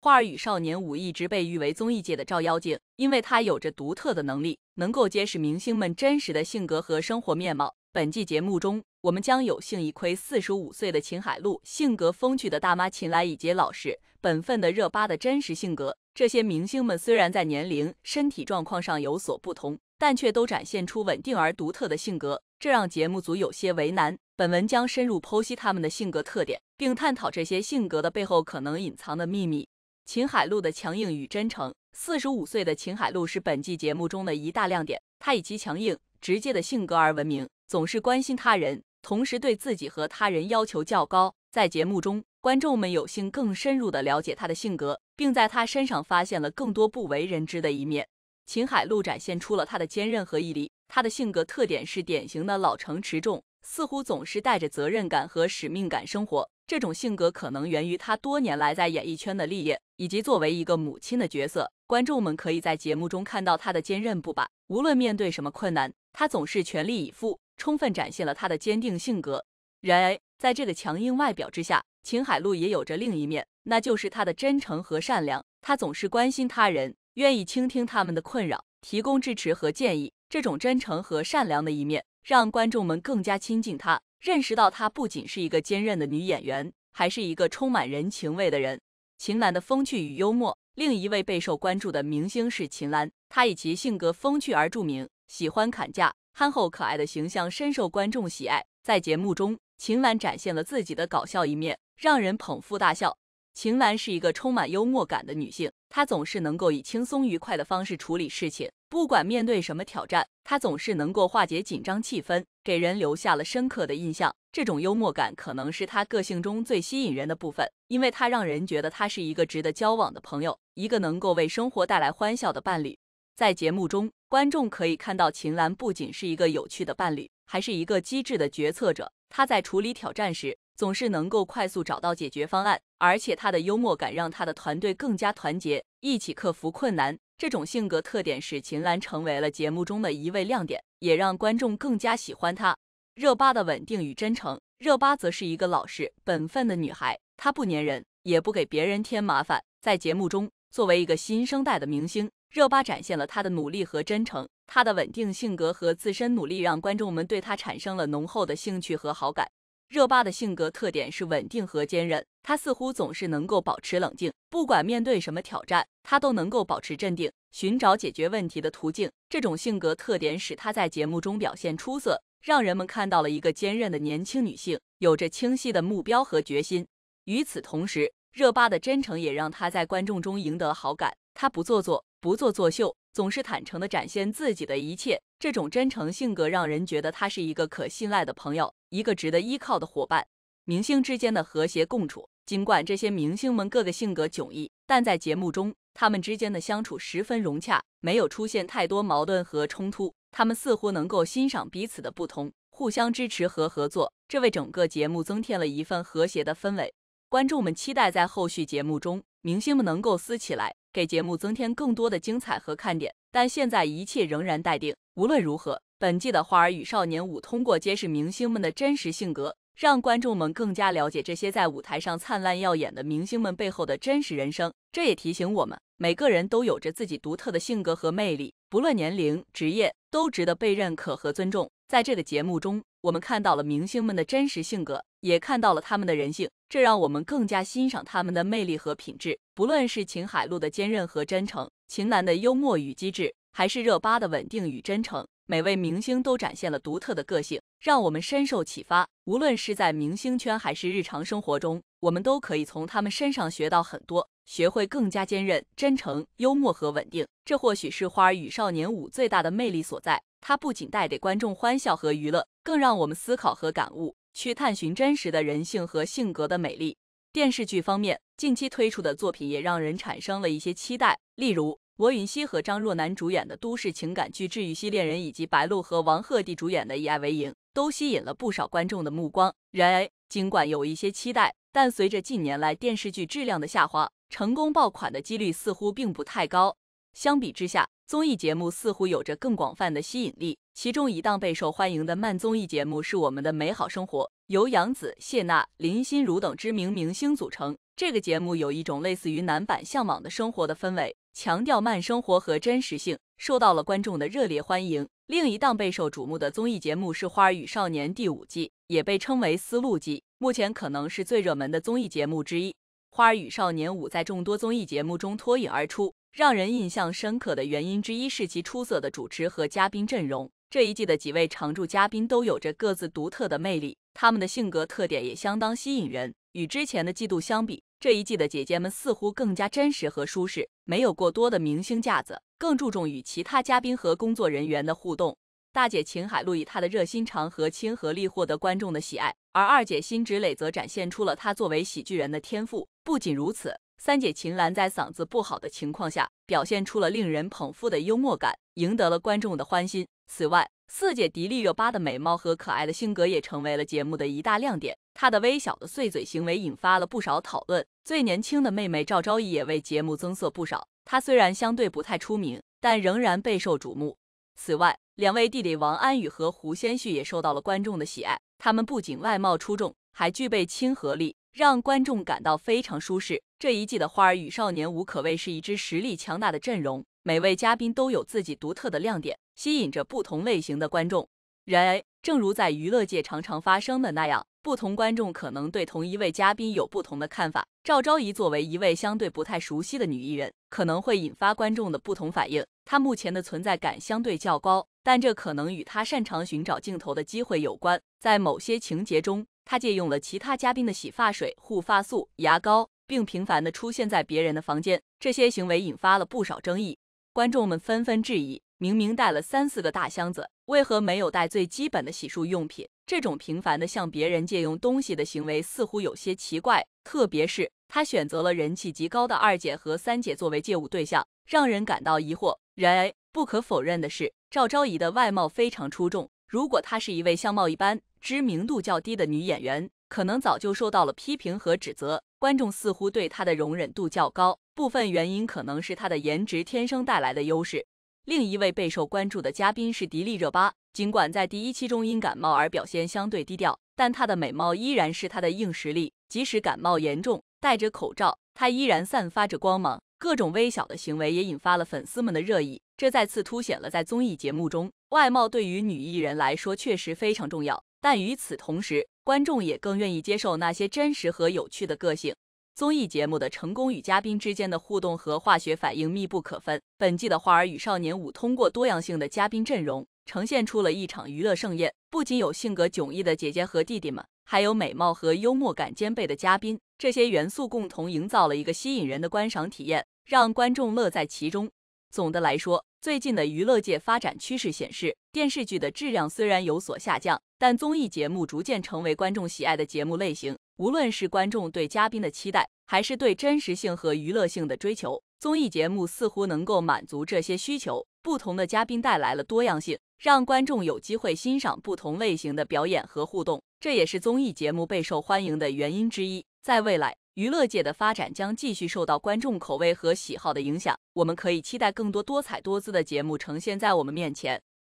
《花儿与少年》五一直被誉为综艺界的照妖镜，因为它有着独特的能力，能够揭示明星们真实的性格和生活面貌。本季节目中，我们将有幸一窥四十五岁的秦海璐、性格风趣的大妈秦岚以及老实本分的热巴的真实性格。这些明星们虽然在年龄、身体状况上有所不同，但却都展现出稳定而独特的性格，这让节目组有些为难。本文将深入剖析他们的性格特点，并探讨这些性格的背后可能隐藏的秘密。秦海璐的强硬与真诚。四十五岁的秦海璐是本季节目中的一大亮点。他以其强硬、直接的性格而闻名，总是关心他人，同时对自己和他人要求较高。在节目中，观众们有幸更深入地了解他的性格，并在他身上发现了更多不为人知的一面。秦海璐展现出了他的坚韧和毅力。他的性格特点是典型的老成持重。似乎总是带着责任感和使命感生活。这种性格可能源于他多年来在演艺圈的历练，以及作为一个母亲的角色。观众们可以在节目中看到他的坚韧不拔，无论面对什么困难，他总是全力以赴，充分展现了他的坚定性格。然而，在这个强硬外表之下，秦海璐也有着另一面，那就是他的真诚和善良。他总是关心他人，愿意倾听他们的困扰，提供支持和建议。这种真诚和善良的一面，让观众们更加亲近她，认识到她不仅是一个坚韧的女演员，还是一个充满人情味的人。秦岚的风趣与幽默。另一位备受关注的明星是秦岚，她以其性格风趣而著名，喜欢砍价，憨厚可爱的形象深受观众喜爱。在节目中，秦岚展现了自己的搞笑一面，让人捧腹大笑。秦岚是一个充满幽默感的女性，她总是能够以轻松愉快的方式处理事情。不管面对什么挑战，他总是能够化解紧张气氛，给人留下了深刻的印象。这种幽默感可能是他个性中最吸引人的部分，因为他让人觉得他是一个值得交往的朋友，一个能够为生活带来欢笑的伴侣。在节目中，观众可以看到秦岚不仅是一个有趣的伴侣，还是一个机智的决策者。他在处理挑战时，总是能够快速找到解决方案，而且他的幽默感让他的团队更加团结，一起克服困难。这种性格特点使秦岚成为了节目中的一位亮点，也让观众更加喜欢她。热巴的稳定与真诚，热巴则是一个老实本分的女孩，她不粘人，也不给别人添麻烦。在节目中，作为一个新生代的明星，热巴展现了她的努力和真诚。她的稳定性格和自身努力让观众们对她产生了浓厚的兴趣和好感。热巴的性格特点是稳定和坚韧，她似乎总是能够保持冷静，不管面对什么挑战，她都能够保持镇定，寻找解决问题的途径。这种性格特点使她在节目中表现出色，让人们看到了一个坚韧的年轻女性，有着清晰的目标和决心。与此同时，热巴的真诚也让她在观众中赢得好感。她不做作，不做作秀，总是坦诚的展现自己的一切。这种真诚性格让人觉得她是一个可信赖的朋友。一个值得依靠的伙伴。明星之间的和谐共处，尽管这些明星们各个性格迥异，但在节目中，他们之间的相处十分融洽，没有出现太多矛盾和冲突。他们似乎能够欣赏彼此的不同，互相支持和合作，这为整个节目增添了一份和谐的氛围。观众们期待在后续节目中，明星们能够撕起来，给节目增添更多的精彩和看点。但现在一切仍然待定。无论如何。本季的《花儿与少年》舞》通过揭示明星们的真实性格，让观众们更加了解这些在舞台上灿烂耀眼的明星们背后的真实人生。这也提醒我们，每个人都有着自己独特的性格和魅力，不论年龄、职业，都值得被认可和尊重。在这个节目中，我们看到了明星们的真实性格，也看到了他们的人性，这让我们更加欣赏他们的魅力和品质。不论是秦海璐的坚韧和真诚，秦岚的幽默与机智，还是热巴的稳定与真诚。每位明星都展现了独特的个性，让我们深受启发。无论是在明星圈还是日常生活中，我们都可以从他们身上学到很多，学会更加坚韧、真诚、幽默和稳定。这或许是《花儿与少年五》最大的魅力所在。它不仅带给观众欢笑和娱乐，更让我们思考和感悟，去探寻真实的人性和性格的美丽。电视剧方面，近期推出的作品也让人产生了一些期待，例如。罗云熙和张若楠主演的都市情感剧《治愈系恋人》，以及白鹿和王鹤棣主演的《以爱为营》，都吸引了不少观众的目光。然而，尽管有一些期待，但随着近年来电视剧质量的下滑，成功爆款的几率似乎并不太高。相比之下，综艺节目似乎有着更广泛的吸引力。其中一档备受欢迎的慢综艺节目是《我们的美好生活》，由杨紫、谢娜、林心如等知名明星组成。这个节目有一种类似于男版《向往的生活》的氛围。强调慢生活和真实性，受到了观众的热烈欢迎。另一档备受瞩目的综艺节目是《花儿与少年》第五季，也被称为“丝路季”，目前可能是最热门的综艺节目之一。《花儿与少年五》在众多综艺节目中脱颖而出，让人印象深刻的原因之一是其出色的主持和嘉宾阵容。这一季的几位常驻嘉宾都有着各自独特的魅力，他们的性格特点也相当吸引人。与之前的季度相比，这一季的姐姐们似乎更加真实和舒适。没有过多的明星架子，更注重与其他嘉宾和工作人员的互动。大姐秦海璐以她的热心肠和亲和力获得观众的喜爱，而二姐辛芷蕾则展现出了她作为喜剧人的天赋。不仅如此，三姐秦岚在嗓子不好的情况下，表现出了令人捧腹的幽默感，赢得了观众的欢心。此外，四姐迪丽热巴的美貌和可爱的性格也成为了节目的一大亮点。他的微小的碎嘴行为引发了不少讨论。最年轻的妹妹赵昭仪也为节目增色不少。她虽然相对不太出名，但仍然备受瞩目。此外，两位弟弟王安宇和胡先煦也受到了观众的喜爱。他们不仅外貌出众，还具备亲和力，让观众感到非常舒适。这一季的《花儿与少年》无可谓是一支实力强大的阵容，每位嘉宾都有自己独特的亮点，吸引着不同类型的观众。然而，正如在娱乐界常常发生的那样，不同观众可能对同一位嘉宾有不同的看法。赵昭仪作为一位相对不太熟悉的女艺人，可能会引发观众的不同反应。她目前的存在感相对较高，但这可能与她擅长寻找镜头的机会有关。在某些情节中，她借用了其他嘉宾的洗发水、护发素、牙膏，并频繁的出现在别人的房间。这些行为引发了不少争议，观众们纷纷质疑：明明带了三四个大箱子。为何没有带最基本的洗漱用品？这种频繁的向别人借用东西的行为似乎有些奇怪，特别是他选择了人气极高的二姐和三姐作为借物对象，让人感到疑惑。然而，不可否认的是，赵昭仪的外貌非常出众。如果她是一位相貌一般、知名度较低的女演员，可能早就受到了批评和指责。观众似乎对她的容忍度较高，部分原因可能是她的颜值天生带来的优势。另一位备受关注的嘉宾是迪丽热巴。尽管在第一期中因感冒而表现相对低调，但她的美貌依然是她的硬实力。即使感冒严重，戴着口罩，她依然散发着光芒。各种微小的行为也引发了粉丝们的热议，这再次凸显了在综艺节目中外貌对于女艺人来说确实非常重要。但与此同时，观众也更愿意接受那些真实和有趣的个性。综艺节目的成功与嘉宾之间的互动和化学反应密不可分。本季的《花儿与少年五》通过多样性的嘉宾阵容，呈现出了一场娱乐盛宴。不仅有性格迥异的姐姐和弟弟们，还有美貌和幽默感兼备的嘉宾。这些元素共同营造了一个吸引人的观赏体验，让观众乐在其中。总的来说，最近的娱乐界发展趋势显示，电视剧的质量虽然有所下降，但综艺节目逐渐成为观众喜爱的节目类型。无论是观众对嘉宾的期待，还是对真实性和娱乐性的追求，综艺节目似乎能够满足这些需求。不同的嘉宾带来了多样性，让观众有机会欣赏不同类型的表演和互动，这也是综艺节目备受欢迎的原因之一。在未来，娱乐界的发展将继续受到观众口味和喜好的影响，我们可以期待更多多彩多姿的节目呈现在我们面前。